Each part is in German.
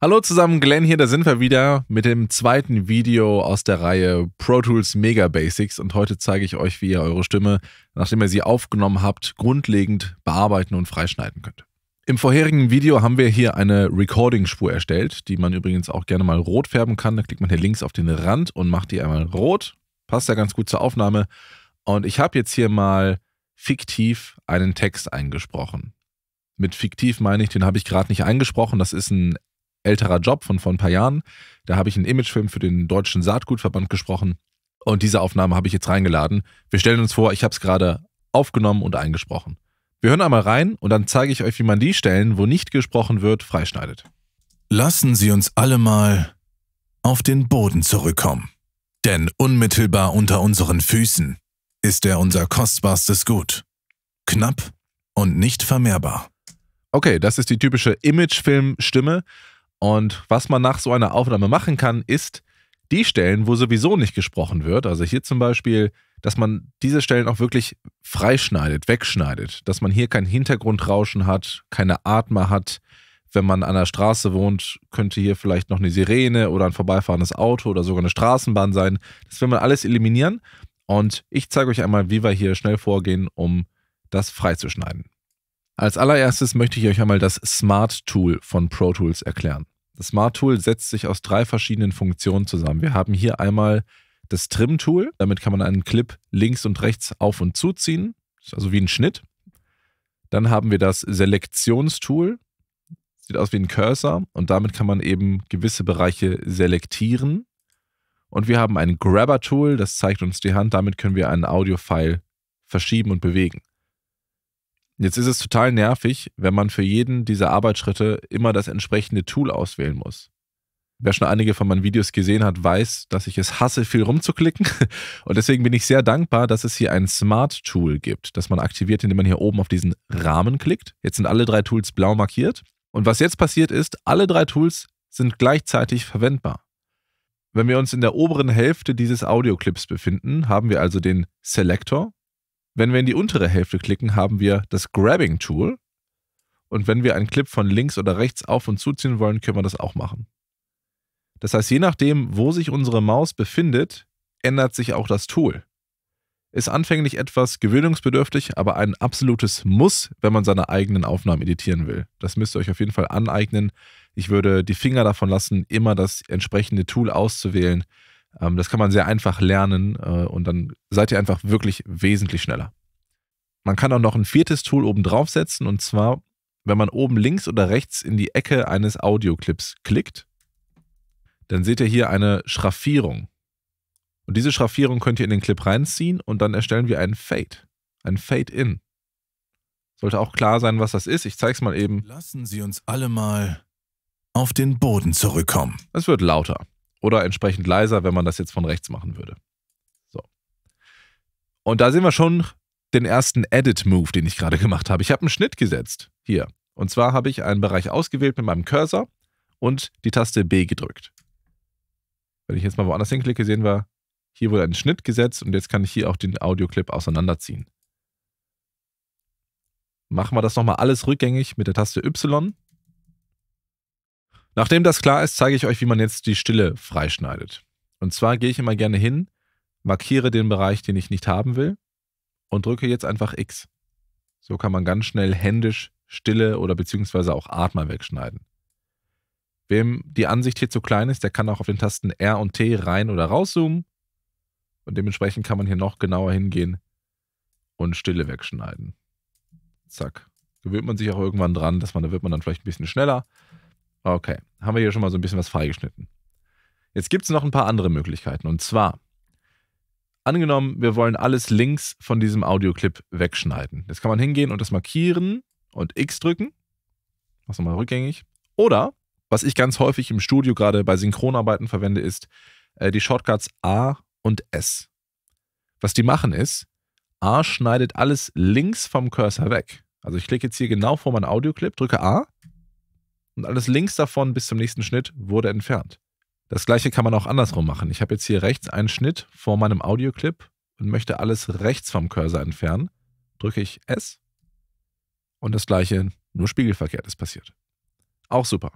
Hallo zusammen, Glenn hier, da sind wir wieder mit dem zweiten Video aus der Reihe Pro Tools Mega Basics und heute zeige ich euch, wie ihr eure Stimme, nachdem ihr sie aufgenommen habt, grundlegend bearbeiten und freischneiden könnt. Im vorherigen Video haben wir hier eine Recording-Spur erstellt, die man übrigens auch gerne mal rot färben kann. Da klickt man hier links auf den Rand und macht die einmal rot. Passt ja ganz gut zur Aufnahme. Und ich habe jetzt hier mal fiktiv einen Text eingesprochen mit fiktiv meine ich, den habe ich gerade nicht eingesprochen. Das ist ein älterer Job von vor ein paar Jahren. Da habe ich einen Imagefilm für den Deutschen Saatgutverband gesprochen. Und diese Aufnahme habe ich jetzt reingeladen. Wir stellen uns vor, ich habe es gerade aufgenommen und eingesprochen. Wir hören einmal rein und dann zeige ich euch, wie man die Stellen, wo nicht gesprochen wird, freischneidet. Lassen Sie uns alle mal auf den Boden zurückkommen. Denn unmittelbar unter unseren Füßen ist er unser kostbarstes Gut. Knapp und nicht vermehrbar. Okay, das ist die typische Imagefilm-Stimme. Und was man nach so einer Aufnahme machen kann, ist die Stellen, wo sowieso nicht gesprochen wird, also hier zum Beispiel, dass man diese Stellen auch wirklich freischneidet, wegschneidet, dass man hier kein Hintergrundrauschen hat, keine Atmer hat. Wenn man an der Straße wohnt, könnte hier vielleicht noch eine Sirene oder ein vorbeifahrendes Auto oder sogar eine Straßenbahn sein. Das will man alles eliminieren. Und ich zeige euch einmal, wie wir hier schnell vorgehen, um das freizuschneiden. Als allererstes möchte ich euch einmal das Smart Tool von Pro Tools erklären. Das Smart Tool setzt sich aus drei verschiedenen Funktionen zusammen. Wir haben hier einmal das Trim Tool. Damit kann man einen Clip links und rechts auf und zuziehen, also wie ein Schnitt. Dann haben wir das Selektionstool. Sieht aus wie ein Cursor und damit kann man eben gewisse Bereiche selektieren. Und wir haben ein Grabber Tool, das zeigt uns die Hand. Damit können wir einen Audio-File verschieben und bewegen. Jetzt ist es total nervig, wenn man für jeden dieser Arbeitsschritte immer das entsprechende Tool auswählen muss. Wer schon einige von meinen Videos gesehen hat, weiß, dass ich es hasse, viel rumzuklicken. Und deswegen bin ich sehr dankbar, dass es hier ein Smart Tool gibt, das man aktiviert, indem man hier oben auf diesen Rahmen klickt. Jetzt sind alle drei Tools blau markiert. Und was jetzt passiert ist, alle drei Tools sind gleichzeitig verwendbar. Wenn wir uns in der oberen Hälfte dieses Audioclips befinden, haben wir also den Selector, wenn wir in die untere Hälfte klicken, haben wir das Grabbing Tool. Und wenn wir einen Clip von links oder rechts auf und zuziehen wollen, können wir das auch machen. Das heißt, je nachdem, wo sich unsere Maus befindet, ändert sich auch das Tool. Ist anfänglich etwas gewöhnungsbedürftig, aber ein absolutes Muss, wenn man seine eigenen Aufnahmen editieren will. Das müsst ihr euch auf jeden Fall aneignen. Ich würde die Finger davon lassen, immer das entsprechende Tool auszuwählen, ähm, das kann man sehr einfach lernen äh, und dann seid ihr einfach wirklich wesentlich schneller. Man kann auch noch ein viertes Tool oben drauf setzen und zwar, wenn man oben links oder rechts in die Ecke eines Audioclips klickt, dann seht ihr hier eine Schraffierung. Und diese Schraffierung könnt ihr in den Clip reinziehen und dann erstellen wir einen Fade, ein Fade-In. Sollte auch klar sein, was das ist. Ich zeige es mal eben. Lassen Sie uns alle mal auf den Boden zurückkommen. Es wird lauter oder entsprechend leiser, wenn man das jetzt von rechts machen würde. So. Und da sehen wir schon den ersten Edit-Move, den ich gerade gemacht habe. Ich habe einen Schnitt gesetzt hier. Und zwar habe ich einen Bereich ausgewählt mit meinem Cursor und die Taste B gedrückt. Wenn ich jetzt mal woanders hinklicke, sehen wir, hier wurde ein Schnitt gesetzt und jetzt kann ich hier auch den Audioclip auseinanderziehen. Machen wir das nochmal alles rückgängig mit der Taste Y Nachdem das klar ist, zeige ich euch, wie man jetzt die Stille freischneidet. Und zwar gehe ich immer gerne hin, markiere den Bereich, den ich nicht haben will und drücke jetzt einfach X. So kann man ganz schnell händisch Stille oder beziehungsweise auch Atmer wegschneiden. Wem die Ansicht hier zu klein ist, der kann auch auf den Tasten R und T rein oder rauszoomen. Und dementsprechend kann man hier noch genauer hingehen und Stille wegschneiden. Zack. Gewöhnt man sich auch irgendwann dran, dass man, da wird man dann vielleicht ein bisschen schneller. Okay, haben wir hier schon mal so ein bisschen was freigeschnitten. Jetzt gibt es noch ein paar andere Möglichkeiten. Und zwar, angenommen, wir wollen alles links von diesem Audioclip wegschneiden. Jetzt kann man hingehen und das markieren und X drücken. Mach's nochmal rückgängig. Oder, was ich ganz häufig im Studio gerade bei Synchronarbeiten verwende, ist äh, die Shortcuts A und S. Was die machen ist, A schneidet alles links vom Cursor weg. Also ich klicke jetzt hier genau vor meinen Audioclip, drücke A und alles links davon bis zum nächsten Schnitt wurde entfernt. Das gleiche kann man auch andersrum machen. Ich habe jetzt hier rechts einen Schnitt vor meinem Audioclip und möchte alles rechts vom Cursor entfernen. Drücke ich S und das gleiche, nur spiegelverkehrt ist passiert. Auch super.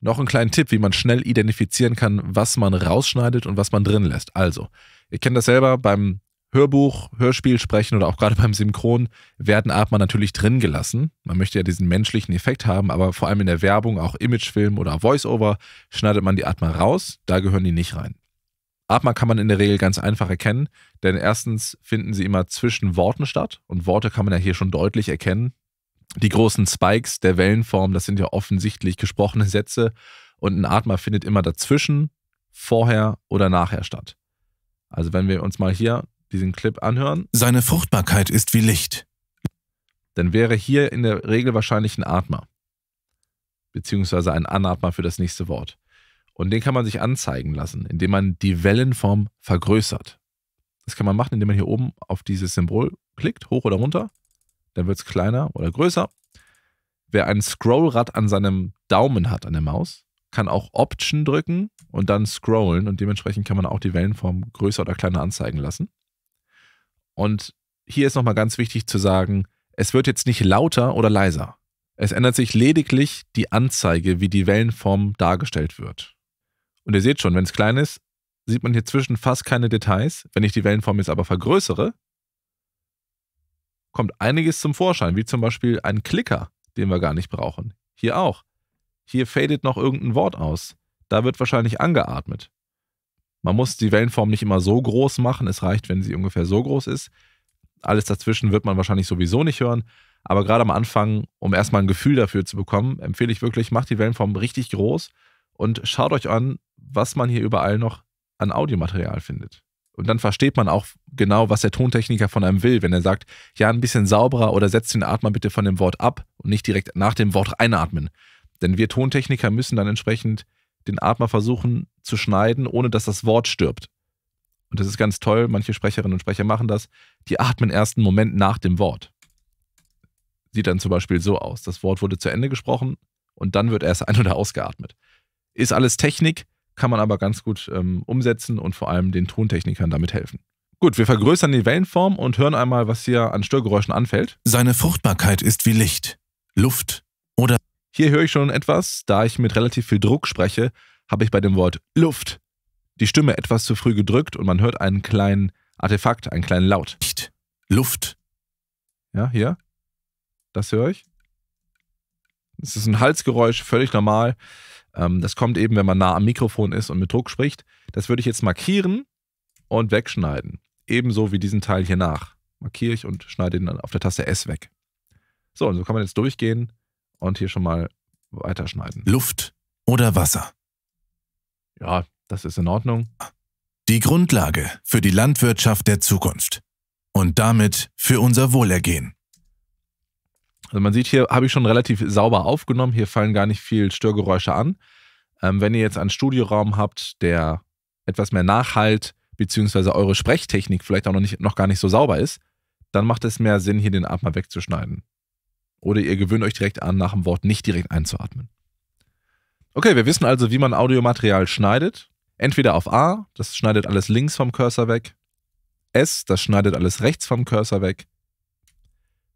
Noch einen kleinen Tipp, wie man schnell identifizieren kann, was man rausschneidet und was man drin lässt. Also, ihr kennt das selber beim Hörbuch, Hörspiel sprechen oder auch gerade beim Synchron werden Atmer natürlich drin gelassen. Man möchte ja diesen menschlichen Effekt haben, aber vor allem in der Werbung, auch Imagefilm oder Voiceover schneidet man die Atmer raus, da gehören die nicht rein. Atmer kann man in der Regel ganz einfach erkennen, denn erstens finden sie immer zwischen Worten statt und Worte kann man ja hier schon deutlich erkennen. Die großen Spikes der Wellenform, das sind ja offensichtlich gesprochene Sätze und ein Atmer findet immer dazwischen, vorher oder nachher statt. Also wenn wir uns mal hier diesen Clip anhören. Seine Fruchtbarkeit ist wie Licht. Dann wäre hier in der Regel wahrscheinlich ein Atmer. Beziehungsweise ein Anatmer für das nächste Wort. Und den kann man sich anzeigen lassen, indem man die Wellenform vergrößert. Das kann man machen, indem man hier oben auf dieses Symbol klickt, hoch oder runter. Dann wird es kleiner oder größer. Wer ein Scrollrad an seinem Daumen hat, an der Maus, kann auch Option drücken und dann scrollen und dementsprechend kann man auch die Wellenform größer oder kleiner anzeigen lassen. Und hier ist nochmal ganz wichtig zu sagen, es wird jetzt nicht lauter oder leiser. Es ändert sich lediglich die Anzeige, wie die Wellenform dargestellt wird. Und ihr seht schon, wenn es klein ist, sieht man hier zwischen fast keine Details. Wenn ich die Wellenform jetzt aber vergrößere, kommt einiges zum Vorschein, wie zum Beispiel ein Klicker, den wir gar nicht brauchen. Hier auch. Hier fadet noch irgendein Wort aus. Da wird wahrscheinlich angeatmet. Man muss die Wellenform nicht immer so groß machen. Es reicht, wenn sie ungefähr so groß ist. Alles dazwischen wird man wahrscheinlich sowieso nicht hören. Aber gerade am Anfang, um erstmal ein Gefühl dafür zu bekommen, empfehle ich wirklich, macht die Wellenform richtig groß und schaut euch an, was man hier überall noch an Audiomaterial findet. Und dann versteht man auch genau, was der Tontechniker von einem will, wenn er sagt, ja, ein bisschen sauberer oder setzt den Atmer bitte von dem Wort ab und nicht direkt nach dem Wort einatmen. Denn wir Tontechniker müssen dann entsprechend den Atmer versuchen zu schneiden, ohne dass das Wort stirbt. Und das ist ganz toll, manche Sprecherinnen und Sprecher machen das. Die atmen erst einen Moment nach dem Wort. Sieht dann zum Beispiel so aus. Das Wort wurde zu Ende gesprochen und dann wird erst ein- oder ausgeatmet. Ist alles Technik, kann man aber ganz gut ähm, umsetzen und vor allem den Tontechnikern damit helfen. Gut, wir vergrößern die Wellenform und hören einmal, was hier an Störgeräuschen anfällt. Seine Fruchtbarkeit ist wie Licht, Luft, hier höre ich schon etwas, da ich mit relativ viel Druck spreche, habe ich bei dem Wort Luft die Stimme etwas zu früh gedrückt und man hört einen kleinen Artefakt, einen kleinen Laut. Luft. Ja, hier. Das höre ich. Es ist ein Halsgeräusch, völlig normal. Ähm, das kommt eben, wenn man nah am Mikrofon ist und mit Druck spricht. Das würde ich jetzt markieren und wegschneiden. Ebenso wie diesen Teil hier nach. Markiere ich und schneide ihn dann auf der Taste S weg. So, und so kann man jetzt durchgehen und hier schon mal weiterschneiden. Luft oder Wasser? Ja, das ist in Ordnung. Die Grundlage für die Landwirtschaft der Zukunft und damit für unser Wohlergehen. Also man sieht hier, habe ich schon relativ sauber aufgenommen. Hier fallen gar nicht viel Störgeräusche an. Ähm, wenn ihr jetzt einen Studioraum habt, der etwas mehr Nachhalt beziehungsweise eure Sprechtechnik vielleicht auch noch, nicht, noch gar nicht so sauber ist, dann macht es mehr Sinn, hier den Atmer wegzuschneiden. Oder ihr gewöhnt euch direkt an, nach dem Wort nicht direkt einzuatmen. Okay, wir wissen also, wie man Audiomaterial schneidet. Entweder auf A, das schneidet alles links vom Cursor weg. S, das schneidet alles rechts vom Cursor weg.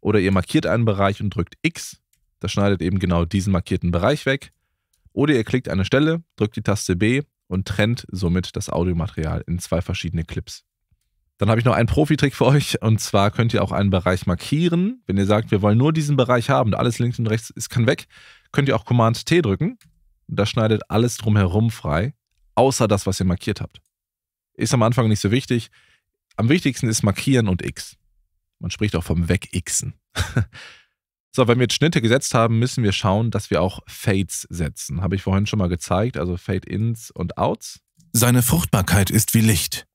Oder ihr markiert einen Bereich und drückt X, das schneidet eben genau diesen markierten Bereich weg. Oder ihr klickt eine Stelle, drückt die Taste B und trennt somit das Audiomaterial in zwei verschiedene Clips. Dann habe ich noch einen Profi-Trick für euch und zwar könnt ihr auch einen Bereich markieren. Wenn ihr sagt, wir wollen nur diesen Bereich haben, und alles links und rechts ist kann weg, könnt ihr auch Command T drücken und das schneidet alles drumherum frei, außer das, was ihr markiert habt. Ist am Anfang nicht so wichtig. Am wichtigsten ist markieren und X. Man spricht auch vom Weg-Xen. so, wenn wir jetzt Schnitte gesetzt haben, müssen wir schauen, dass wir auch Fades setzen. Habe ich vorhin schon mal gezeigt, also Fade-Ins und Outs. Seine Fruchtbarkeit ist wie Licht.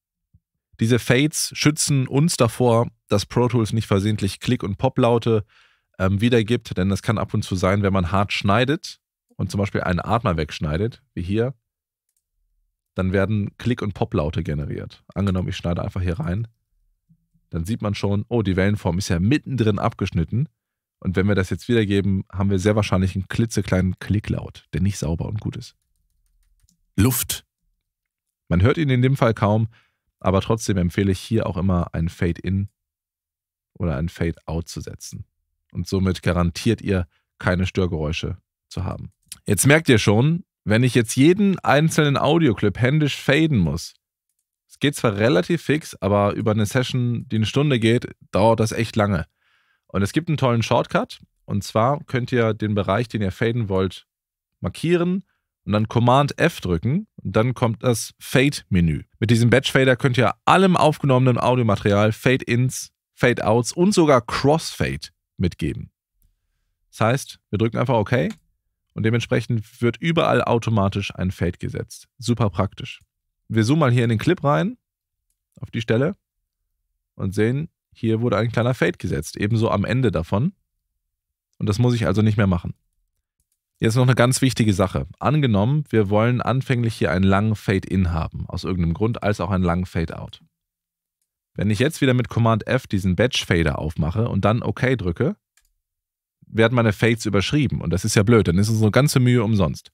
Diese Fades schützen uns davor, dass Pro Tools nicht versehentlich Klick- und Poplaute ähm, wiedergibt, denn das kann ab und zu sein, wenn man hart schneidet und zum Beispiel einen Atmer wegschneidet, wie hier, dann werden Klick- und Poplaute generiert. Angenommen, ich schneide einfach hier rein, dann sieht man schon, oh, die Wellenform ist ja mittendrin abgeschnitten. Und wenn wir das jetzt wiedergeben, haben wir sehr wahrscheinlich einen klitzekleinen Klicklaut, der nicht sauber und gut ist. Luft. Man hört ihn in dem Fall kaum, aber trotzdem empfehle ich hier auch immer ein Fade-In oder ein Fade-Out zu setzen. Und somit garantiert ihr, keine Störgeräusche zu haben. Jetzt merkt ihr schon, wenn ich jetzt jeden einzelnen Audioclip händisch faden muss, es geht zwar relativ fix, aber über eine Session, die eine Stunde geht, dauert das echt lange. Und es gibt einen tollen Shortcut. Und zwar könnt ihr den Bereich, den ihr faden wollt, markieren und dann Command F drücken und dann kommt das Fade-Menü. Mit diesem Batch Fader könnt ihr allem aufgenommenen Audiomaterial Fade-Ins, Fade-Outs und sogar Crossfade mitgeben. Das heißt, wir drücken einfach OK und dementsprechend wird überall automatisch ein Fade gesetzt. Super praktisch. Wir zoomen mal hier in den Clip rein, auf die Stelle und sehen, hier wurde ein kleiner Fade gesetzt, ebenso am Ende davon. Und das muss ich also nicht mehr machen. Jetzt noch eine ganz wichtige Sache. Angenommen, wir wollen anfänglich hier einen langen Fade-In haben, aus irgendeinem Grund, als auch einen langen Fade-Out. Wenn ich jetzt wieder mit Command F diesen Batch Fader aufmache und dann OK drücke, werden meine Fades überschrieben. Und das ist ja blöd, dann ist unsere ganze Mühe umsonst.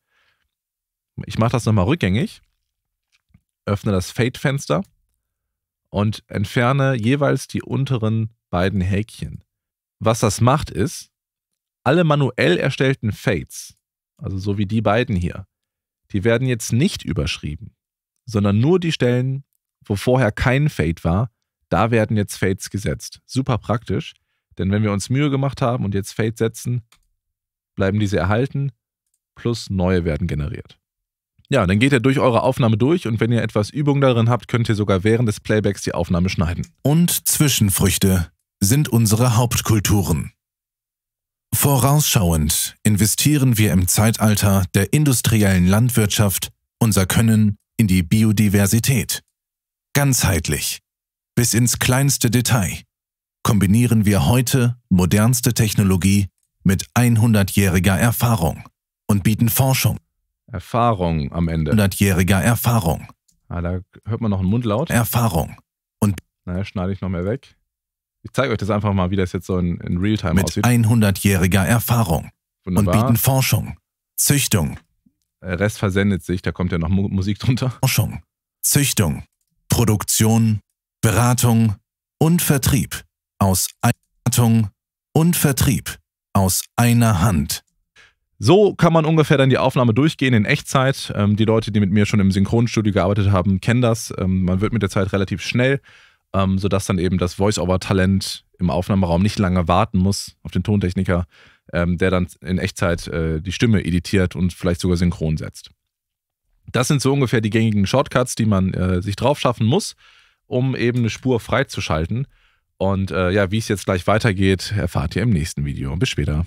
Ich mache das nochmal rückgängig, öffne das Fade-Fenster und entferne jeweils die unteren beiden Häkchen. Was das macht ist, alle manuell erstellten Fades, also so wie die beiden hier, die werden jetzt nicht überschrieben, sondern nur die Stellen, wo vorher kein Fade war, da werden jetzt Fades gesetzt. Super praktisch, denn wenn wir uns Mühe gemacht haben und jetzt Fades setzen, bleiben diese erhalten, plus neue werden generiert. Ja, dann geht ihr durch eure Aufnahme durch und wenn ihr etwas Übung darin habt, könnt ihr sogar während des Playbacks die Aufnahme schneiden. Und Zwischenfrüchte sind unsere Hauptkulturen. Vorausschauend investieren wir im Zeitalter der industriellen Landwirtschaft unser Können in die Biodiversität. Ganzheitlich, bis ins kleinste Detail, kombinieren wir heute modernste Technologie mit 100-jähriger Erfahrung und bieten Forschung. Erfahrung am Ende. 100-jähriger Erfahrung. Ah, da hört man noch einen Mundlaut. Erfahrung. Und. Naja, schneide ich noch mehr weg. Ich zeige euch das einfach mal, wie das jetzt so in, in Realtime Mit aussieht. Mit 100-jähriger Erfahrung Wunderbar. und bieten Forschung, Züchtung. Der äh, Rest versendet sich, da kommt ja noch Musik drunter. Forschung, Züchtung, Produktion, Beratung und Vertrieb aus Beratung und Vertrieb aus einer Hand. So kann man ungefähr dann die Aufnahme durchgehen in Echtzeit. Ähm, die Leute, die mit mir schon im Synchronstudio gearbeitet haben, kennen das. Ähm, man wird mit der Zeit relativ schnell ähm, sodass dann eben das Voice-Over-Talent im Aufnahmeraum nicht lange warten muss auf den Tontechniker, ähm, der dann in Echtzeit äh, die Stimme editiert und vielleicht sogar synchron setzt. Das sind so ungefähr die gängigen Shortcuts, die man äh, sich drauf schaffen muss, um eben eine Spur freizuschalten. Und äh, ja, wie es jetzt gleich weitergeht, erfahrt ihr im nächsten Video. Bis später.